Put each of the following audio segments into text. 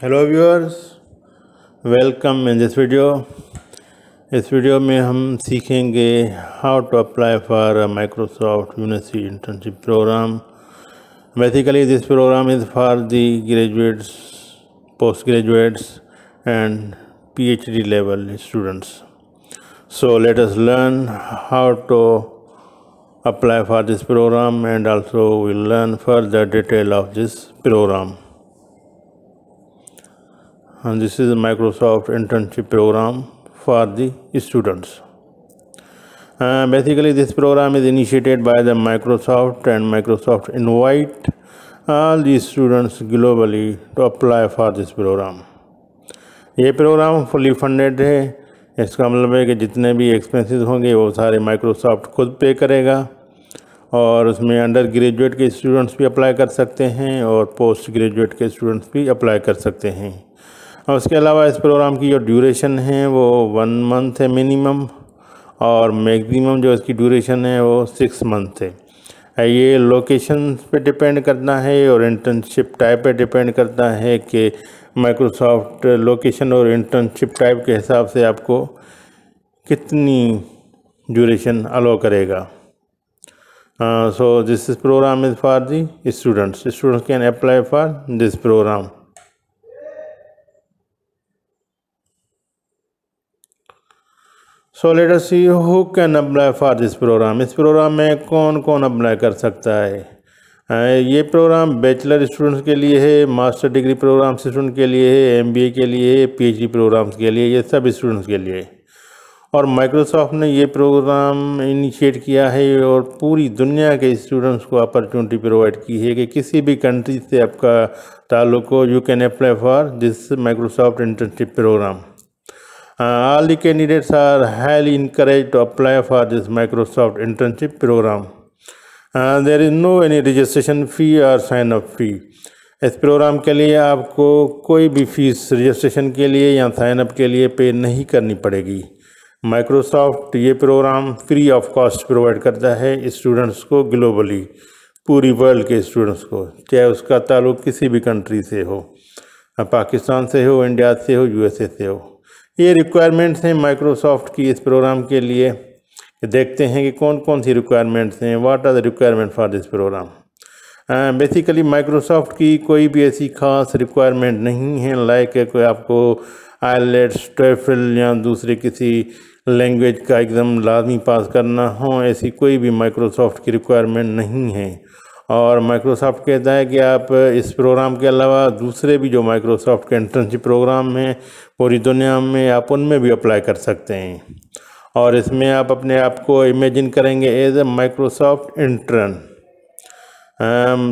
Hello viewers welcome in this video इस video में हम सीखेंगे how to apply for Microsoft university internship program basically this program is for the graduates post graduates and PhD level students so let us learn how to apply this program and also we learn for the detail of this program and this is a Microsoft internship program for the students. Uh, basically this program is initiated by the Microsoft and Microsoft invite all the students globally to apply for this program. ये program fully funded है इसका मतलब है कि जितने भी expenses होंगे वो सारे माइक्रोसॉफ्ट खुद पे करेगा और उसमें अंडर ग्रेजुएट के स्टूडेंट्स भी अप्लाई कर सकते हैं और पोस्ट ग्रेजुएट के स्टूडेंट्स भी अप्लाई कर सकते हैं और उसके अलावा इस प्रोग्राम की जो ड्यूरेशन है वो वन मंथ है मिनिमम और मैक्सिमम जो इसकी ड्यूरेशन है वो सिक्स मंथ है ये लोकेशन पे डिपेंड करना है और इंटर्नशिप टाइप पे डिपेंड करता है कि माइक्रोसॉफ्ट लोकेशन और इंटर्नशिप टाइप के हिसाब से आपको कितनी ड्यूरेशन अलो करेगा so this program is for the students students can apply for this program so let us see who can apply for this program इस प्रोग्राम में कौन कौन अप्लाई कर सकता है ये प्रोग्राम बैचलर स्टूडेंट्स के लिए है मास्टर डिग्री प्रोग्राम स्टूडेंट के लिए है एमबीए के लिए है पीएचडी प्रोग्राम्स के लिए ये सब स्टूडेंट्स के लिए और माइक्रोसॉफ्ट ने ये प्रोग्राम इनिशिएट किया है और पूरी दुनिया के स्टूडेंट्स को अपॉर्चुनिटी प्रोवाइड की है कि किसी भी कंट्री से आपका ताल्लुक हो you can apply for this Microsoft internship program Uh, all the candidates are highly encouraged to apply for this Microsoft internship program. Uh, there is no any registration fee or sign up fee. इस program के लिए आपको कोई भी fees registration के लिए या sign up के लिए पे नहीं करनी पड़ेगी माइक्रोसॉफ्ट ये program free of cost provide करता है स्टूडेंट्स को ग्लोबली पूरी वर्ल्ड के स्टूडेंट्स को चाहे उसका ताल्लुक किसी भी कंट्री से हो पाकिस्तान से हो इंडिया से हो यूएसए से हो ये रिक्वायरमेंट्स हैं माइक्रोसॉफ्ट की इस प्रोग्राम के लिए देखते हैं कि कौन कौन सी रिक्वायरमेंट्स हैं what are the requirement for this program basically Microsoft की कोई भी ऐसी खास रिक्वायरमेंट नहीं है लाइक कोई आपको आईलेट्स टोफिल या दूसरे किसी लैंग्वेज का एग्ज़ाम लाजमी पास करना हो ऐसी कोई भी माइक्रोसॉफ्ट की रिक्वायरमेंट नहीं है और माइक्रोसॉफ्ट कहता है कि आप इस प्रोग्राम के अलावा दूसरे भी जो माइक्रोसॉफ्ट के इंटर्नशिप प्रोग्राम हैं पूरी दुनिया में आप उनमें भी अप्लाई कर सकते हैं और इसमें आप अपने आप को इमेजिन करेंगे as a Microsoft intern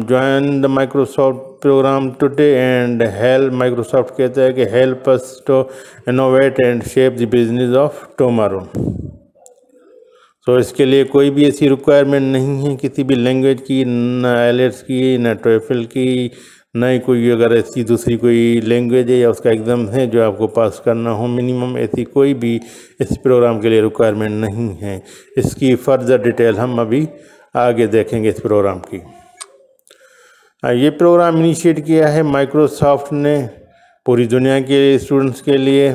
join the Microsoft program today and help Microsoft कहता है कि help us to innovate and shape the business of tomorrow so so, इसके लिए कोई भी ऐसी रिक्वायरमेंट नहीं है किसी भी लैंग्वेज की न एलेट्स की ना ट्रेफिल की ना ही कोई अगर ऐसी दूसरी कोई लैंग्वेज है या उसका एग्ज़ाम है जो आपको पास करना हो मिनिमम ऐसी कोई भी इस प्रोग्राम के लिए रिक्वायरमेंट नहीं है इसकी फर्दर डिटेल हम अभी आगे देखेंगे इस प्रोग्राम की ये प्रोग्राम इनिशिएट किया है माइक्रोसॉफ्ट ने पूरी दुनिया के स्टूडेंट्स के लिए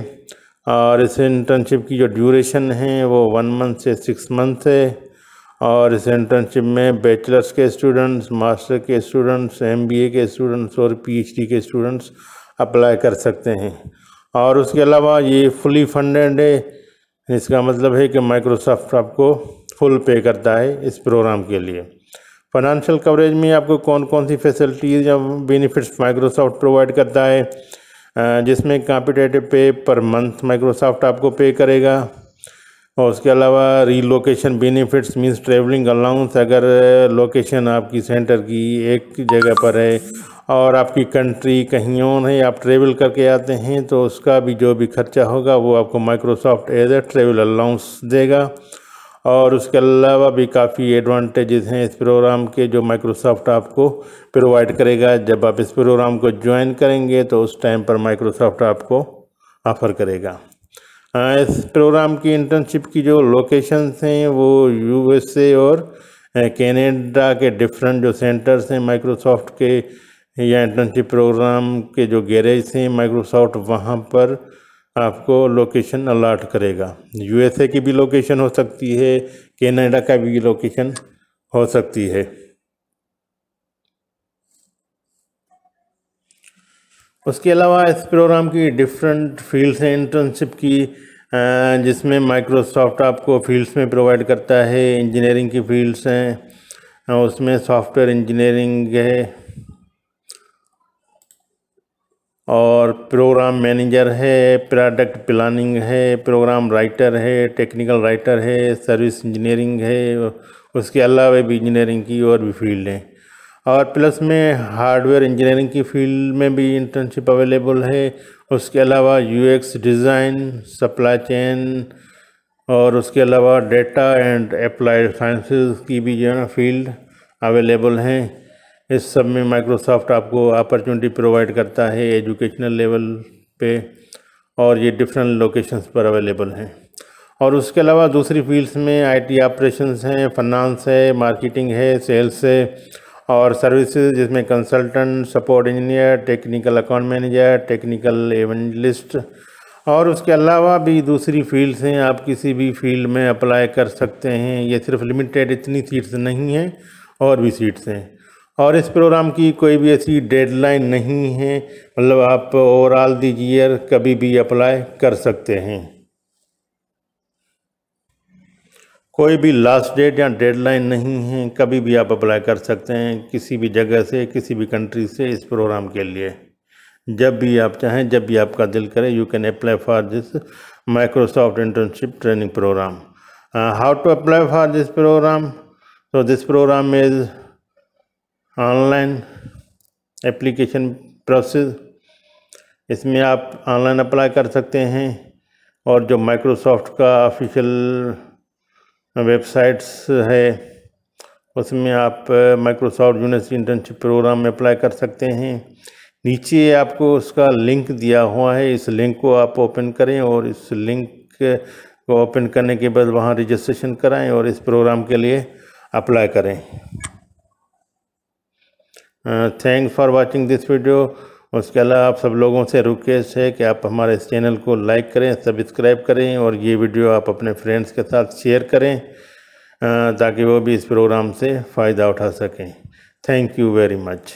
और इस इंटर्नशिप की जो ड्यूरेशन है वो वन मंथ से सिक्स मंथ है और इस इंटर्नशिप में बैचलर्स के स्टूडेंट्स मास्टर के स्टूडेंट्स एमबीए के स्टूडेंट्स और पीएचडी के स्टूडेंट्स अप्लाई कर सकते हैं और उसके अलावा ये फुली फंडेड है इसका मतलब है कि माइक्रोसॉफ्ट आपको फुल पे करता है इस प्रोग्राम के लिए फाइनेंशियल कवरेज में आपको कौन कौन सी फैसिलिटीज़ या बेनिफिट्स माइक्रोसॉफ्ट प्रोवाइड करता है जिसमें कॉम्पिटेटिव पे पर मंथ माइक्रोसॉफ्ट आपको पे करेगा और उसके अलावा relocation benefits means travelling allowance अगर लोकेशन आपकी सेंटर की एक जगह पर है और आपकी कंट्री कहीं और है आप ट्रेवल करके आते हैं तो उसका भी जो भी खर्चा होगा वो आपको Microsoft as a travel allowance देगा और उसके अलावा भी काफ़ी एडवांटेजेस हैं इस प्रोग्राम के जो माइक्रोसॉफ्ट आपको प्रोवाइड करेगा जब आप इस प्रोग्राम को ज्वाइन करेंगे तो उस टाइम पर माइक्रोसॉफ्ट आपको ऑफ़र करेगा इस प्रोग्राम की इंटर्नशिप की जो लोकेशंस हैं वो यूएसए और कनाडा के डिफरेंट जो सेंटर्स हैं माइक्रोसॉफ्ट के या इंटर्नशिप प्रोग्राम के जो गैरेज हैं माइक्रोसॉफ्ट वहाँ पर आपको लोकेशन अलाट करेगा यूएसए की भी लोकेशन हो सकती है कनाडा का भी लोकेशन हो सकती है उसके अलावा इस प्रोग्राम की डिफरेंट फील्ड्स हैं इंटर्नशिप की जिसमें माइक्रोसॉफ्ट आपको फील्ड्स में प्रोवाइड करता है इंजीनियरिंग की फील्ड्स हैं उसमें सॉफ्टवेयर इंजीनियरिंग है और प्रोग्राम मैनेजर है प्रोडक्ट प्लानिंग है प्रोग्राम राइटर है टेक्निकल राइटर है सर्विस इंजीनियरिंग है उसके अलावा भी इंजीनियरिंग की और भी फील्ड है और प्लस में हार्डवेयर इंजीनियरिंग की फील्ड में भी इंटर्नशिप अवेलेबल है उसके अलावा यूएक्स डिज़ाइन सप्लाई चेन और उसके अलावा डेटा एंड अप्लाइड साइंसिस की भी जो है ना फील्ड अवेलेबल हैं इस सब में माइक्रोसॉफ्ट आपको अपॉर्चुनिटी प्रोवाइड करता है एजुकेशनल लेवल पे और ये डिफरेंट लोकेशंस पर अवेलेबल हैं और उसके अलावा दूसरी फील्ड्स में आईटी ऑपरेशंस हैं फाइनेंस है मार्केटिंग है सेल्स है और सर्विसेज जिसमें consultant support engineer technical account manager technical evangelist और उसके अलावा भी दूसरी फील्ड्स हैं आप किसी भी फील्ड में अप्लाई कर सकते हैं ये सिर्फ लिमिटेड इतनी सीट्स नहीं हैं और भी सीट्स हैं और इस प्रोग्राम की कोई भी ऐसी डेडलाइन नहीं है मतलब आप ओवरऑल दी ईयर कभी भी अप्लाई कर सकते हैं कोई भी लास्ट डेट या डेडलाइन नहीं है कभी भी आप अप्लाई कर सकते हैं किसी भी जगह से किसी भी कंट्री से इस प्रोग्राम के लिए जब भी आप चाहें जब भी आपका दिल करे you can apply for this Microsoft internship training program how to apply for this program so this program is online application process इसमें आप ऑनलाइन अप्लाई कर सकते हैं और जो माइक्रोसॉफ्ट का ऑफिशियल वेबसाइट्स है उसमें आप माइक्रोसॉफ्ट यूनिवर्सिटी इंटर्नशिप प्रोग्राम में अप्लाई कर सकते हैं नीचे आपको उसका लिंक दिया हुआ है इस लिंक को आप ओपन करें और इस लिंक को ओपन करने के बाद वहाँ रजिस्ट्रेशन कराएं और इस प्रोग्राम के लिए अप्लाई करें thank for watching this video उसके अलावा आप सब लोगों से रिक्वेस्ट है कि आप हमारे इस चैनल को लाइक करें सब्सक्राइब करें और ये वीडियो आप अपने फ्रेंड्स के साथ शेयर करें uh, ताकि वो भी इस प्रोग्राम से फ़ायदा उठा सकें थैंक यू वेरी मच